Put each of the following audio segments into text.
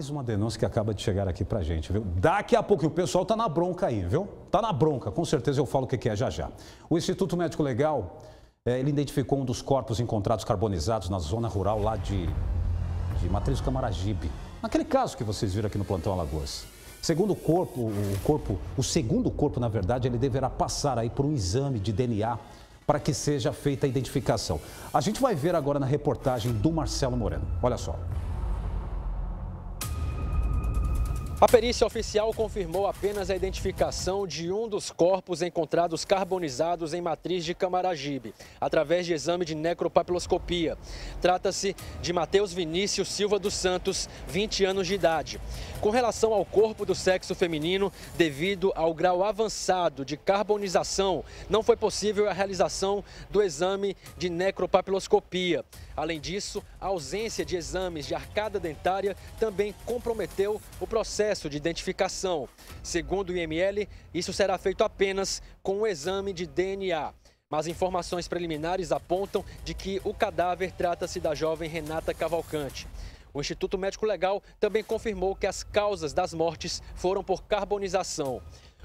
Mais uma denúncia que acaba de chegar aqui pra gente, viu? Daqui a pouco, o pessoal tá na bronca aí, viu? Tá na bronca, com certeza eu falo o que é já já. O Instituto Médico Legal, é, ele identificou um dos corpos encontrados carbonizados na zona rural lá de, de Matriz Camaragibe. Naquele caso que vocês viram aqui no plantão Alagoas. Segundo o corpo, o corpo, o segundo corpo, na verdade, ele deverá passar aí por um exame de DNA para que seja feita a identificação. A gente vai ver agora na reportagem do Marcelo Moreno. Olha só. A perícia oficial confirmou apenas a identificação de um dos corpos encontrados carbonizados em matriz de Camaragibe, através de exame de necropapiloscopia. Trata-se de Matheus Vinícius Silva dos Santos, 20 anos de idade. Com relação ao corpo do sexo feminino, devido ao grau avançado de carbonização, não foi possível a realização do exame de necropapiloscopia. Além disso, a ausência de exames de arcada dentária também comprometeu o processo processo de identificação. Segundo o IML, isso será feito apenas com o um exame de DNA. Mas informações preliminares apontam de que o cadáver trata-se da jovem Renata Cavalcante. O Instituto Médico Legal também confirmou que as causas das mortes foram por carbonização.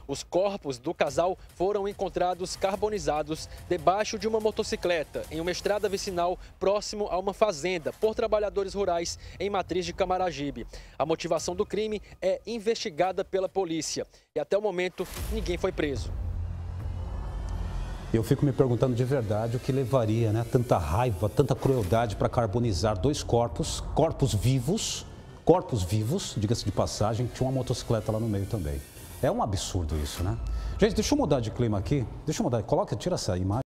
Os corpos do casal foram encontrados carbonizados debaixo de uma motocicleta em uma estrada vicinal próximo a uma fazenda por trabalhadores rurais em Matriz de Camaragibe. A motivação do crime é investigada pela polícia e até o momento ninguém foi preso. Eu fico me perguntando de verdade o que levaria, né? Tanta raiva, tanta crueldade para carbonizar dois corpos, corpos vivos, corpos vivos, diga-se de passagem, tinha uma motocicleta lá no meio também. É um absurdo isso, né? Gente, deixa eu mudar de clima aqui. Deixa eu mudar. Coloca, tira essa imagem.